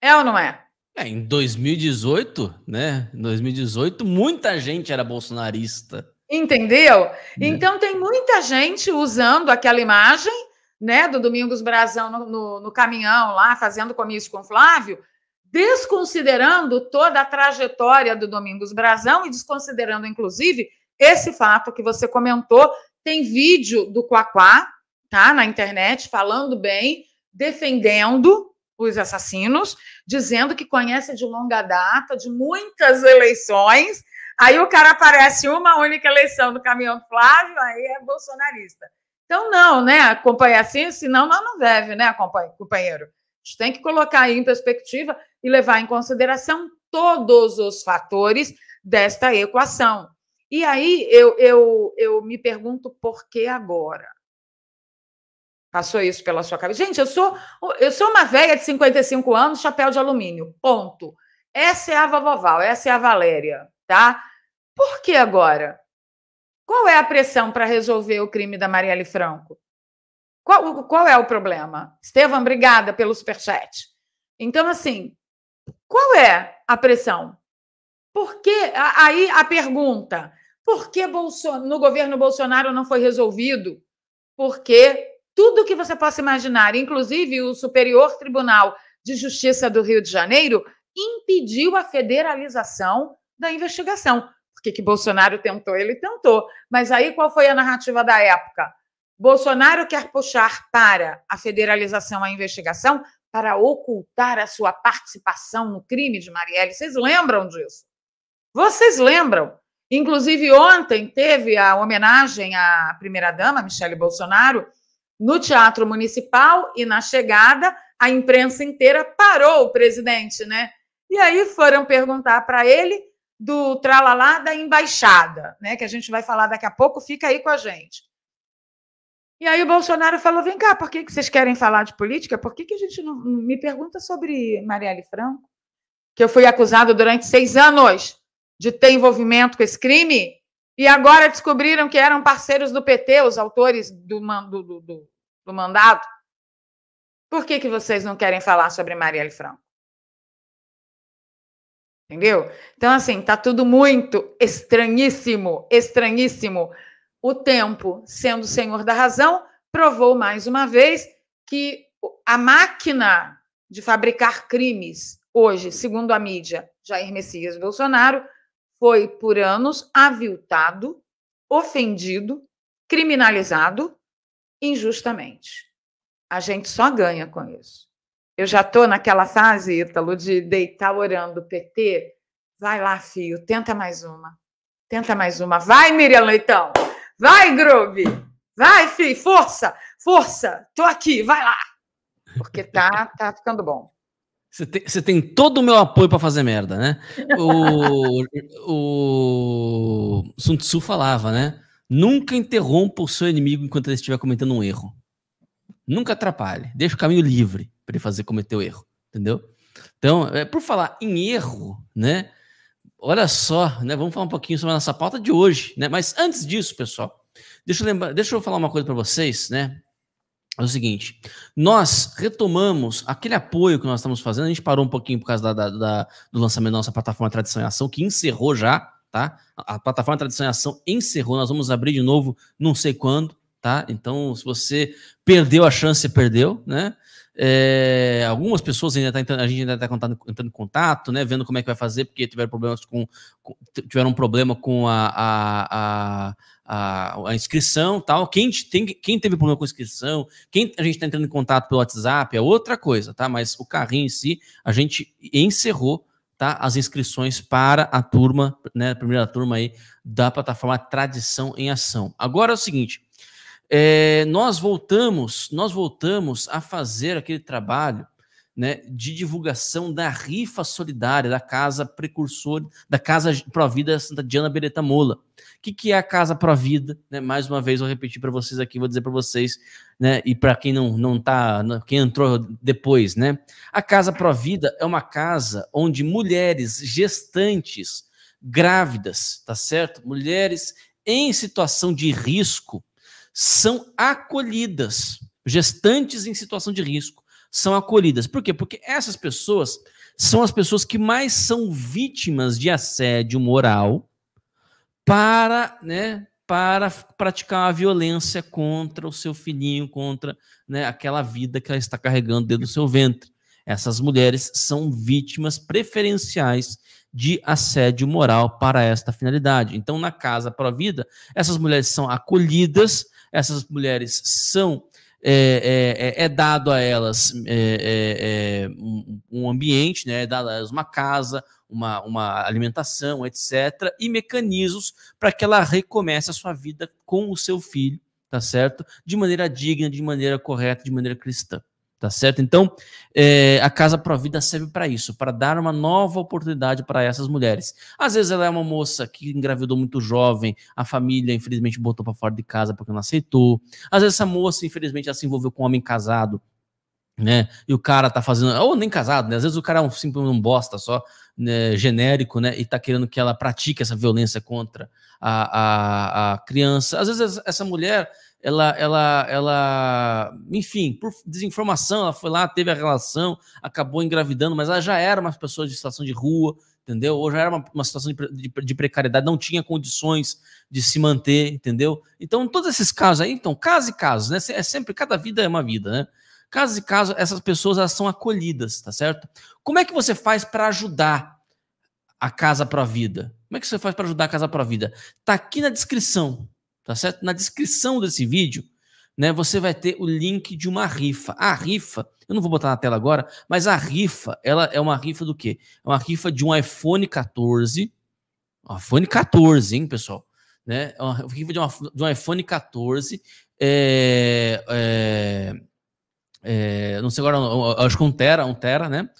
É ou não é? É, em 2018, né? Em 2018, muita gente era bolsonarista. Entendeu? É. Então tem muita gente usando aquela imagem, né, do Domingos Brazão no, no, no caminhão lá, fazendo comício com Flávio, desconsiderando toda a trajetória do Domingos Brazão e desconsiderando, inclusive, esse fato que você comentou. Tem vídeo do Quaquá, tá, na internet, falando bem, defendendo, os assassinos, dizendo que conhece de longa data, de muitas eleições. Aí o cara aparece uma única eleição do caminhão Flávio, aí é bolsonarista. Então, não, né? acompanha assim, senão não, não deve, né, companheiro? A gente tem que colocar aí em perspectiva e levar em consideração todos os fatores desta equação. E aí eu, eu, eu me pergunto por que agora? Passou isso pela sua cabeça. Gente, eu sou, eu sou uma velha de 55 anos, chapéu de alumínio. Ponto. Essa é a Vaval, essa é a Valéria, tá? Por que agora? Qual é a pressão para resolver o crime da Marielle Franco? Qual, qual é o problema? Estevam, obrigada pelo superchat. Então, assim, qual é a pressão? Por que, aí a pergunta, por que Bolson, no governo Bolsonaro não foi resolvido? Porque tudo que você possa imaginar, inclusive o Superior Tribunal de Justiça do Rio de Janeiro impediu a federalização da investigação. Porque que Bolsonaro tentou? Ele tentou. Mas aí qual foi a narrativa da época? Bolsonaro quer puxar para a federalização a investigação para ocultar a sua participação no crime de Marielle. Vocês lembram disso? Vocês lembram? Inclusive, ontem teve a homenagem à primeira-dama, Michele Bolsonaro, no Teatro Municipal e na chegada, a imprensa inteira parou o presidente, né? E aí foram perguntar para ele do tralalá da embaixada, né? Que a gente vai falar daqui a pouco, fica aí com a gente. E aí o Bolsonaro falou: vem cá, por que, que vocês querem falar de política? Por que, que a gente não me pergunta sobre Marielle Franco? Que eu fui acusado durante seis anos de ter envolvimento com esse crime? E agora descobriram que eram parceiros do PT, os autores do, do, do, do mandado. Por que, que vocês não querem falar sobre Marielle Franco? Entendeu? Então, assim, tá tudo muito estranhíssimo, estranhíssimo. O tempo, sendo o senhor da razão, provou mais uma vez que a máquina de fabricar crimes, hoje, segundo a mídia, Jair Messias Bolsonaro, foi por anos aviltado, ofendido, criminalizado injustamente. A gente só ganha com isso. Eu já estou naquela fase, Ítalo, de deitar orando PT. Vai lá, fio, tenta mais uma. Tenta mais uma. Vai, Miriam Leitão. Vai, Grove. Vai, filho. Força, força. Tô aqui, vai lá. Porque tá, tá ficando bom. Você tem, você tem todo o meu apoio para fazer merda, né? O, o Sun Tzu falava, né? Nunca interrompa o seu inimigo enquanto ele estiver cometendo um erro. Nunca atrapalhe. Deixa o caminho livre para ele fazer cometer o erro, entendeu? Então, é, por falar em erro, né? Olha só, né? Vamos falar um pouquinho sobre a nossa pauta de hoje, né? Mas antes disso, pessoal, deixa eu deixa eu falar uma coisa para vocês, né? é o seguinte: nós retomamos aquele apoio que nós estamos fazendo, a gente parou um pouquinho por causa da, da, da, do lançamento da nossa plataforma Tradição em Ação, que encerrou já, tá? A plataforma Tradição em Ação encerrou, nós vamos abrir de novo, não sei quando, tá? Então, se você perdeu a chance, você perdeu, né? É, algumas pessoas ainda tá, a gente ainda está entrando em contato, né? Vendo como é que vai fazer, porque tiveram problemas com, com tiveram um problema com a, a, a, a, inscrição tal. Quem, tem, quem teve problema com inscrição, quem a gente está entrando em contato pelo WhatsApp é outra coisa, tá? Mas o carrinho em si, a gente encerrou tá? As inscrições para a turma, né? A primeira turma aí da plataforma Tradição em Ação. Agora é o seguinte. É, nós voltamos, nós voltamos a fazer aquele trabalho né, de divulgação da rifa solidária da Casa Precursor, da Casa Provida Santa Diana Beretta Mola. O que, que é a Casa Provida? Né? Mais uma vez, vou repetir para vocês aqui, vou dizer para vocês, né, e para quem não, não tá, quem entrou depois, né? A Casa Provida é uma casa onde mulheres gestantes, grávidas, tá certo? Mulheres em situação de risco são acolhidas. Gestantes em situação de risco são acolhidas. Por quê? Porque essas pessoas são as pessoas que mais são vítimas de assédio moral para, né, para praticar a violência contra o seu filhinho, contra né, aquela vida que ela está carregando dentro do seu ventre. Essas mulheres são vítimas preferenciais de assédio moral para esta finalidade. Então, na Casa para a Vida, essas mulheres são acolhidas, essas mulheres são. É, é, é, é dado a elas é, é, é, um, um, ambiente, né? é dado a elas uma casa, uma, uma alimentação, etc., e mecanismos para que ela recomece a sua vida com o seu filho, tá certo? De maneira digna, de maneira correta, de maneira cristã. Tá certo? Então, é, a Casa Provida serve para isso, para dar uma nova oportunidade para essas mulheres. Às vezes ela é uma moça que engravidou muito jovem, a família infelizmente botou para fora de casa porque não aceitou. Às vezes essa moça, infelizmente, ela se envolveu com um homem casado, né? E o cara tá fazendo, ou nem casado, né? Às vezes o cara é um simples um bosta só, né? genérico, né? E tá querendo que ela pratique essa violência contra a, a, a criança. Às vezes essa mulher ela, ela, ela, enfim, por desinformação, ela foi lá, teve a relação, acabou engravidando, mas ela já era uma pessoa de situação de rua, entendeu? Ou já era uma, uma situação de, de, de, precariedade, não tinha condições de se manter, entendeu? Então, todos esses casos aí, então, caso e caso, né? É sempre, cada vida é uma vida, né? Caso e caso, essas pessoas elas são acolhidas, tá certo? Como é que você faz para ajudar a Casa para a Vida? Como é que você faz para ajudar a Casa para a Vida? Tá aqui na descrição, tá certo? Na descrição desse vídeo, né, você vai ter o link de uma rifa. A rifa, eu não vou botar na tela agora, mas a rifa, ela é uma rifa do quê? É uma rifa de um iPhone 14. Um iPhone 14, hein, pessoal? Né? É uma rifa de, uma, de um iPhone 14. É, é, é, não sei agora, acho que um Tera, um Tera, né?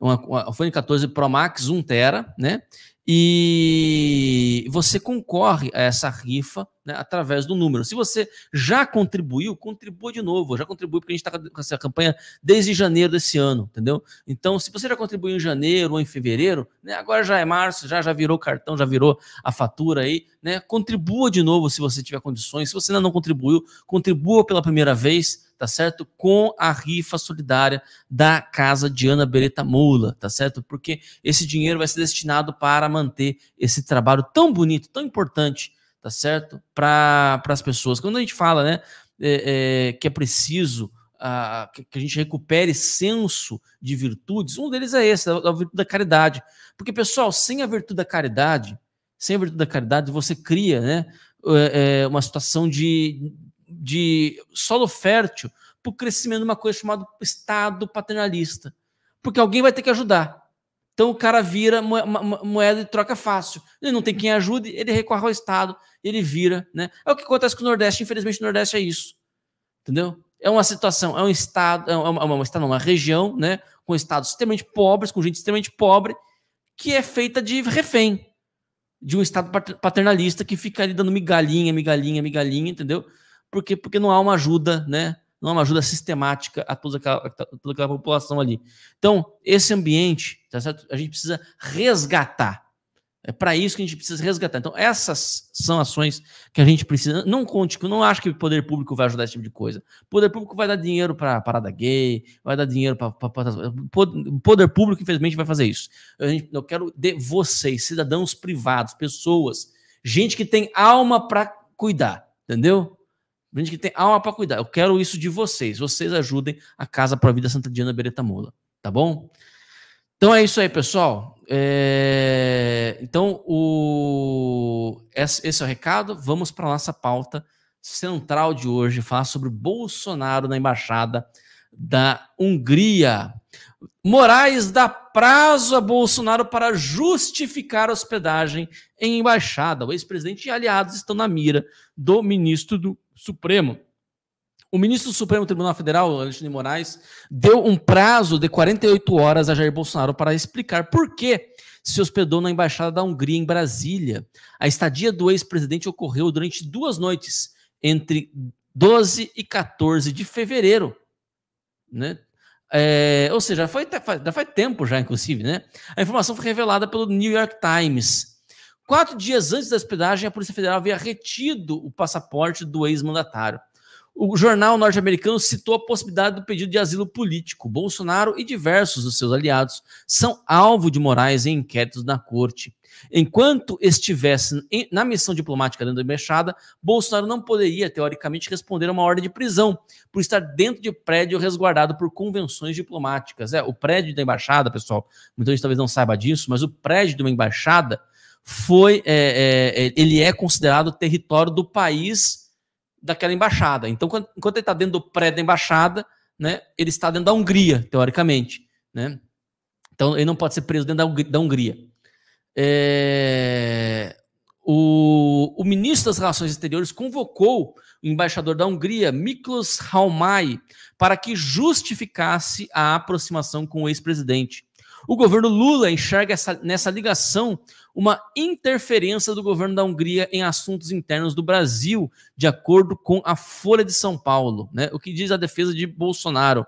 Uma, iPhone 14 Pro Max 1 Tera, né? e você concorre a essa rifa né, através do número. Se você já contribuiu, contribua de novo. Já contribui, porque a gente está com essa campanha desde janeiro desse ano, entendeu? Então, se você já contribuiu em janeiro ou em fevereiro, né, agora já é março, já, já virou cartão, já virou a fatura aí, né? Contribua de novo se você tiver condições. Se você ainda não contribuiu, contribua pela primeira vez tá certo? Com a rifa solidária da casa de Ana Beretta Moula, tá certo? Porque esse dinheiro vai ser destinado para manter esse trabalho tão bonito, tão importante, tá certo? Para as pessoas. Quando a gente fala, né, é, é, que é preciso a que, a gente recupere senso de virtudes, um deles é esse, a, a virtude da caridade. Porque, pessoal, sem a virtude da caridade, sem a virtude da caridade, você cria, né? É, é, uma situação de, de solo fértil para o crescimento de uma coisa chamada Estado paternalista. Porque alguém vai ter que ajudar. Então o cara vira moeda de troca fácil. Ele não tem quem ajude, ele recorre ao Estado, ele vira. Né? É o que acontece com o Nordeste, infelizmente o Nordeste é isso. Entendeu? É uma situação, é um Estado, é uma, é uma, uma região, né? Com estados extremamente pobres, com gente extremamente pobre, que é feita de refém de um Estado paternalista que fica ali dando migalhinha, migalhinha, migalhinha, entendeu? porque, porque não há uma ajuda, né? Não há uma ajuda sistemática a toda aquela, a toda aquela população ali. Então, esse ambiente, tá certo? A gente precisa resgatar. É para isso que a gente precisa resgatar. Então, essas são ações que a gente precisa. Não conte, não acho que o poder público vai ajudar esse tipo de coisa. O poder público vai dar dinheiro para parada gay, vai dar dinheiro para. O poder público, infelizmente, vai fazer isso. Eu, eu quero de vocês, cidadãos privados, pessoas, gente que tem alma para cuidar, entendeu? Gente que tem alma para cuidar. Eu quero isso de vocês. Vocês ajudem a Casa para a Vida Santa Diana Beretta Mola. Tá bom? Então é isso aí, pessoal. É... Então, o... esse é o recado. Vamos para a nossa pauta central de hoje. Falar sobre Bolsonaro na embaixada da Hungria. Moraes dá prazo a Bolsonaro para justificar hospedagem em embaixada. O ex-presidente e aliados estão na mira do ministro do Supremo. O ministro do Supremo Tribunal Federal, Alexandre Moraes, deu um prazo de 48 horas a Jair Bolsonaro para explicar por que se hospedou na embaixada da Hungria em Brasília. A estadia do ex-presidente ocorreu durante duas noites, entre 12 e 14 de fevereiro né? É, ou seja, foi, já faz tempo já, inclusive, né? A informação foi revelada pelo New York Times. Quatro dias antes da hospedagem, a Polícia Federal havia retido o passaporte do ex-mandatário. O jornal norte-americano citou a possibilidade do pedido de asilo político. Bolsonaro e diversos dos seus aliados são alvo de Moraes em inquéritos na corte. Enquanto estivesse na missão diplomática dentro da embaixada, Bolsonaro não poderia, teoricamente, responder a uma ordem de prisão por estar dentro de prédio resguardado por convenções diplomáticas. É, o prédio da embaixada, pessoal, muita gente talvez não saiba disso, mas o prédio de uma embaixada foi, é, é, é ele é considerado território do país daquela embaixada. Então, quando, enquanto ele está dentro do prédio da embaixada, né, ele está dentro da Hungria, teoricamente, né? Então, ele não pode ser preso dentro da, da Hungria. É, o, o, ministro das Relações Exteriores convocou o embaixador da Hungria, Miklos Halmai, para que justificasse a aproximação com o ex-presidente. O governo Lula enxerga essa, nessa ligação uma interferência do governo da Hungria em assuntos internos do Brasil, de acordo com a Folha de São Paulo, né? o que diz a defesa de Bolsonaro.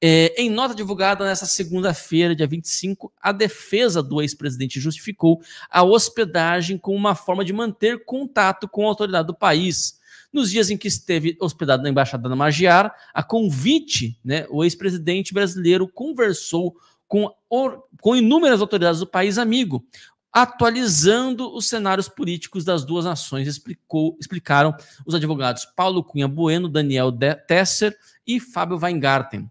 É, em nota divulgada nesta segunda-feira, dia 25, a defesa do ex-presidente justificou a hospedagem como uma forma de manter contato com a autoridade do país. Nos dias em que esteve hospedado na Embaixada da Magiar, a convite, né, o ex-presidente brasileiro conversou com, com inúmeras autoridades do país amigo, atualizando os cenários políticos das duas nações, explicou, explicaram os advogados Paulo Cunha Bueno, Daniel Tesser e Fábio Weingarten.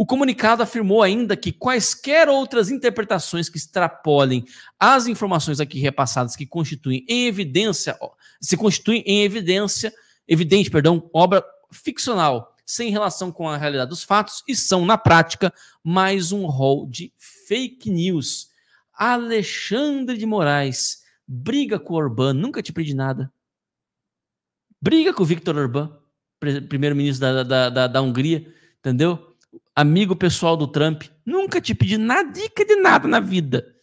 O comunicado afirmou ainda que quaisquer outras interpretações que extrapolem as informações aqui repassadas que constituem em evidência, se constituem em evidência, evidente, perdão, obra ficcional, sem relação com a realidade dos fatos e são, na prática, mais um rol de fake news. Alexandre de Moraes briga com o Orbán, nunca te pedi nada. Briga com o Victor Orbán, primeiro-ministro da, da, da, da Hungria, entendeu? amigo pessoal do Trump, nunca te pedi nada, dica de nada na vida.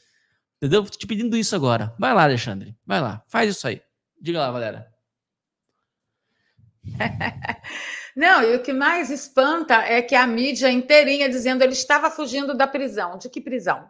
Entendeu? Tô te pedindo isso agora. Vai lá, Alexandre. Vai lá. Faz isso aí. Diga lá, galera. Não, e o que mais espanta é que a mídia inteirinha dizendo ele estava fugindo da prisão. De que prisão?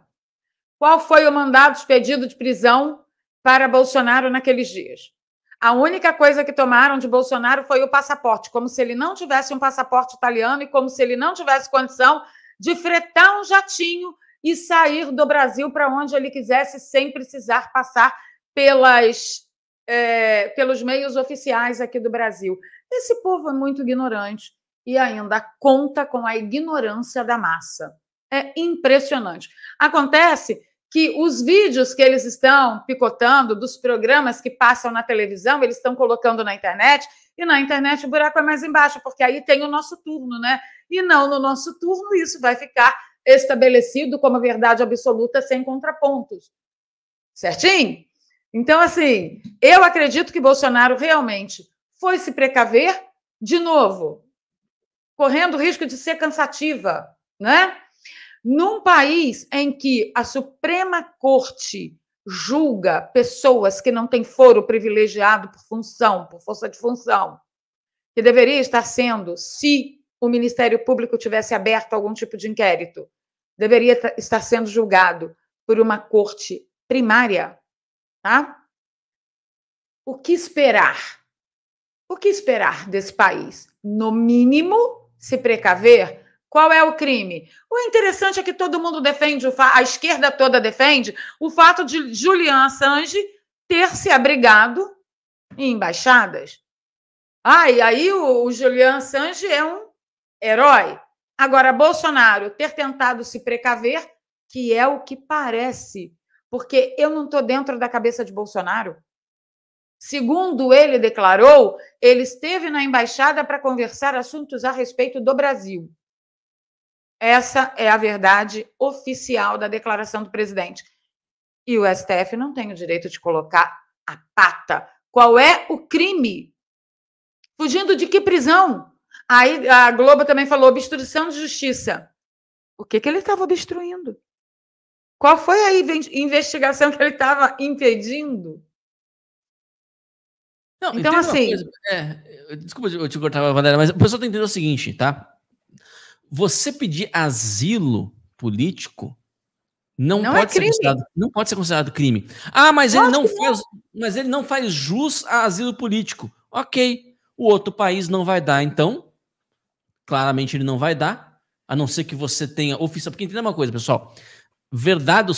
Qual foi o mandado pedido de prisão para Bolsonaro naqueles dias? A única coisa que tomaram de Bolsonaro foi o passaporte, como se ele não tivesse um passaporte italiano e como se ele não tivesse condição de fretar um jatinho e sair do Brasil para onde ele quisesse sem precisar passar pelas, é, pelos meios oficiais aqui do Brasil. Esse povo é muito ignorante e ainda conta com a ignorância da massa. É impressionante. Acontece que os vídeos que eles estão picotando dos programas que passam na televisão, eles estão colocando na internet, e na internet o buraco é mais embaixo, porque aí tem o nosso turno, né? E não no nosso turno, isso vai ficar estabelecido como verdade absoluta sem contrapontos. Certinho? Então, assim, eu acredito que Bolsonaro realmente foi se precaver, de novo, correndo o risco de ser cansativa, né? Num país em que a Suprema Corte julga pessoas que não têm foro privilegiado por função, por força de função, que deveria estar sendo, se o Ministério Público tivesse aberto algum tipo de inquérito, deveria estar sendo julgado por uma corte primária, tá? O que esperar? O que esperar desse país? No mínimo, se precaver qual é o crime? O interessante é que todo mundo defende, a esquerda toda defende, o fato de Julian Assange ter se abrigado em embaixadas. Ah, e aí o, o Julian Assange é um herói. Agora, Bolsonaro ter tentado se precaver, que é o que parece, porque eu não estou dentro da cabeça de Bolsonaro. Segundo ele declarou, ele esteve na embaixada para conversar assuntos a respeito do Brasil. Essa é a verdade oficial da declaração do presidente. E o STF não tem o direito de colocar a pata. Qual é o crime? Fugindo de que prisão? Aí a Globo também falou obstrução de justiça. O que, que ele estava obstruindo? Qual foi a investigação que ele estava impedindo? Não, então, assim. Coisa, é, desculpa eu te cortar, Vanessa, mas o pessoal tem que entender o seguinte, tá? Você pedir asilo político não, não é pode é ser considerado, não pode ser considerado crime. Ah, mas ele não, não. mas ele não faz jus a asilo político. OK. O outro país não vai dar, então claramente ele não vai dar, a não ser que você tenha oficial, porque entenda uma coisa, pessoal, verdade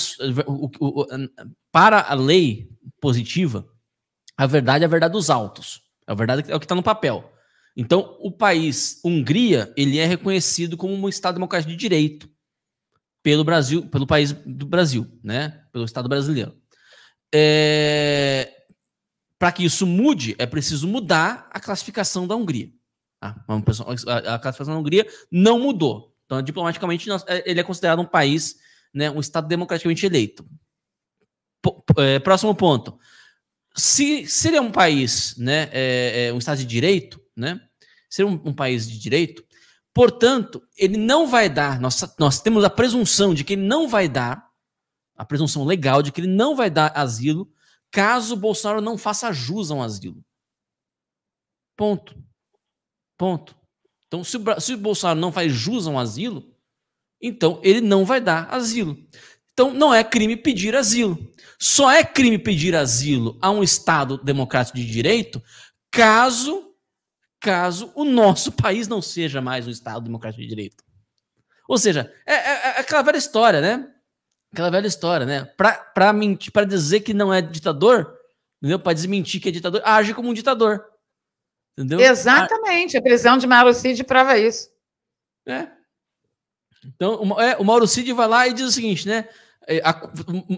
para a lei positiva, a verdade é a verdade dos autos. A verdade é o que está no papel. Então, o país Hungria, ele é reconhecido como um Estado democrático de direito pelo Brasil, pelo país do Brasil, né? Pelo Estado brasileiro. É... Para que isso mude, é preciso mudar a classificação da Hungria. Ah, a classificação da Hungria não mudou. Então, diplomaticamente, é, ele é considerado um país, né, um Estado democraticamente eleito. É, próximo ponto. Se, se ele é um país, né, é, é um Estado de direito, né, ser um, um país de direito, portanto, ele não vai dar, nós, nós temos a presunção de que ele não vai dar, a presunção legal de que ele não vai dar asilo caso Bolsonaro não faça jus a um asilo. Ponto. Ponto. Então, se o, se o Bolsonaro não faz jus a um asilo, então ele não vai dar asilo. Então, não é crime pedir asilo. Só é crime pedir asilo a um Estado democrático de direito caso caso o nosso país não seja mais um Estado democrático de direito. Ou seja, é, é, é aquela velha história, né? Aquela velha história, né? Para mentir, para dizer que não é ditador, entendeu? Para desmentir que é ditador, age como um ditador. Entendeu? Exatamente, a prisão de Mauro Cid prova isso. É. Então, o, é, o Mauro Cid vai lá e diz o seguinte, né? É,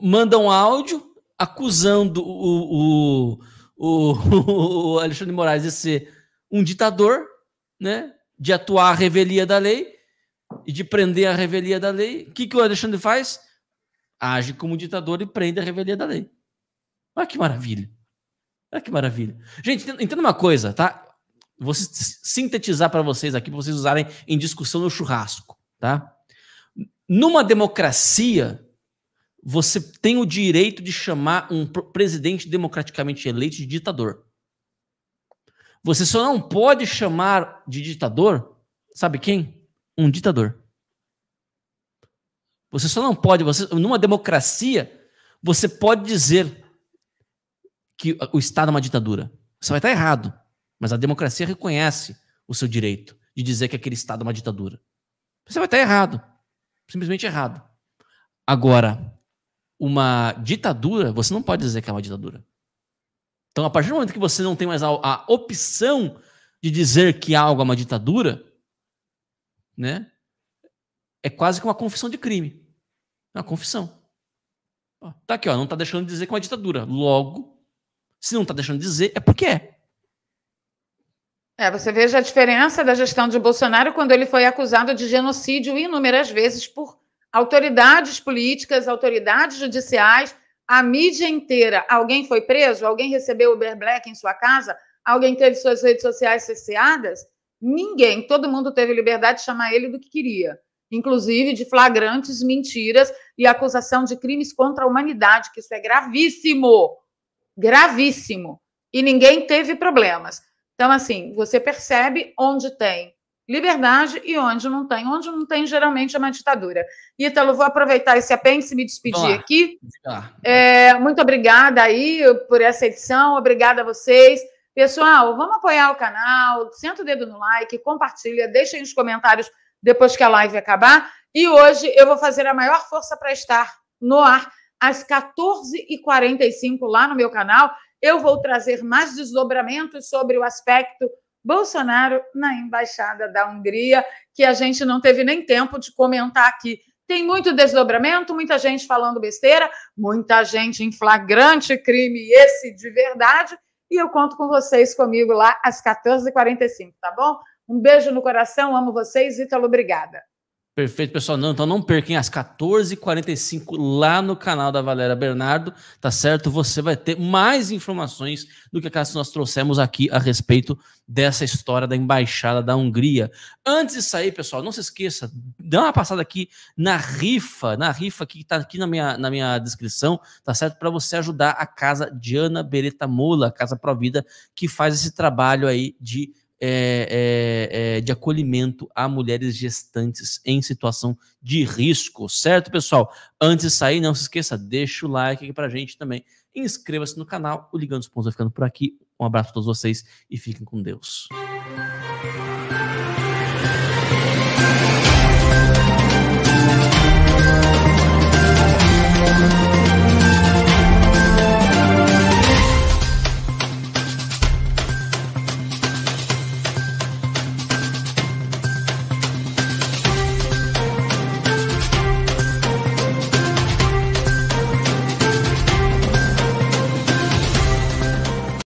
manda um áudio acusando o, o, o, o Alexandre Moraes de ser um ditador, né, de atuar à revelia da lei e de prender a revelia da lei. O que, que o Alexandre faz? Age como ditador e prende a revelia da lei. Olha que maravilha. Olha que maravilha. Gente, entenda uma coisa, tá? Vou sintetizar para vocês aqui, para vocês usarem em discussão no churrasco, tá? Numa democracia, você tem o direito de chamar um presidente democraticamente eleito de ditador. Você só não pode chamar de ditador, sabe quem? Um ditador. Você só não pode, você, numa democracia, você pode dizer que o Estado é uma ditadura. Você vai estar errado, mas a democracia reconhece o seu direito de dizer que aquele Estado é uma ditadura. Você vai estar errado, simplesmente errado. Agora, uma ditadura, você não pode dizer que é uma ditadura. Então, a partir do momento que você não tem mais a, a opção de dizer que algo é uma ditadura, né? É quase que uma confissão de crime. É uma confissão. tá aqui, ó, não tá deixando de dizer que é uma ditadura. Logo, se não tá deixando de dizer, é porque é. É, você veja a diferença da gestão de Bolsonaro quando ele foi acusado de genocídio inúmeras vezes por autoridades políticas, autoridades judiciais, a mídia inteira, alguém foi preso, alguém recebeu Uber Black em sua casa, alguém teve suas redes sociais cesseadas, ninguém, todo mundo teve liberdade de chamar ele do que queria, inclusive de flagrantes mentiras e acusação de crimes contra a humanidade, que isso é gravíssimo, gravíssimo, e ninguém teve problemas. Então, assim, você percebe onde tem liberdade e onde não tem. Onde não tem, geralmente, é uma ditadura. Ítalo, vou aproveitar esse apêndice e me despedir aqui. É, muito obrigada aí por essa edição, obrigada a vocês. Pessoal, vamos apoiar o canal, senta o dedo no like, compartilha, deixem os comentários depois que a live acabar. E hoje eu vou fazer a maior força para estar no ar às 14h45 lá no meu canal. Eu vou trazer mais desdobramentos sobre o aspecto Bolsonaro na embaixada da Hungria, que a gente não teve nem tempo de comentar aqui. Tem muito desdobramento, muita gente falando besteira, muita gente em flagrante crime, esse de verdade. E eu conto com vocês comigo lá às 14h45, tá bom? Um beijo no coração, amo vocês. Ítalo, obrigada. Perfeito, pessoal. Não, então não perquem às 14h45 lá no canal da Valéria Bernardo, tá certo? Você vai ter mais informações do que aquelas que nós trouxemos aqui a respeito dessa história da embaixada da Hungria. Antes de sair, pessoal, não se esqueça, dá uma passada aqui na rifa, na rifa que tá aqui na minha, na minha descrição, tá certo? Para você ajudar a casa Diana Beretta Mola, a Casa Vida, que faz esse trabalho aí de é, é, é, de acolhimento a mulheres gestantes em situação de risco, certo, pessoal? Antes de sair, não se esqueça, deixa o like aqui pra gente também. Inscreva-se no canal. O Ligando os Pontos vai ficando por aqui. Um abraço a todos vocês e fiquem com Deus.